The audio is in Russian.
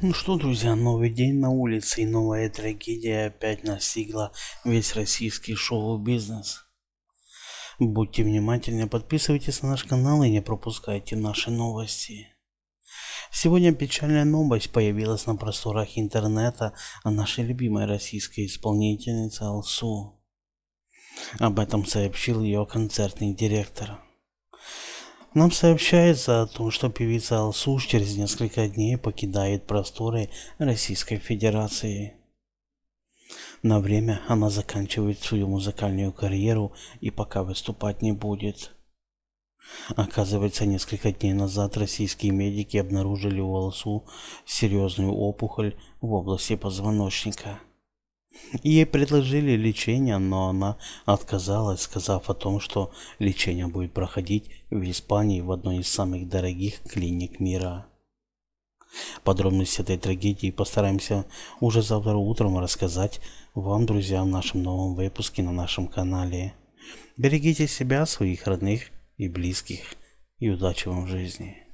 Ну что, друзья, новый день на улице и новая трагедия опять настигла весь российский шоу-бизнес. Будьте внимательны, подписывайтесь на наш канал и не пропускайте наши новости. Сегодня печальная новость появилась на просторах интернета о нашей любимой российской исполнительнице Алсу. Об этом сообщил ее концертный директор. Нам сообщается о том, что певица Алсуш через несколько дней покидает просторы Российской Федерации. На время она заканчивает свою музыкальную карьеру и пока выступать не будет. Оказывается, несколько дней назад российские медики обнаружили у Алсу серьезную опухоль в области позвоночника. Ей предложили лечение, но она отказалась, сказав о том, что лечение будет проходить в Испании в одной из самых дорогих клиник мира. Подробности этой трагедии постараемся уже завтра утром рассказать вам, друзья, в нашем новом выпуске на нашем канале. Берегите себя, своих родных и близких и удачи вам в жизни.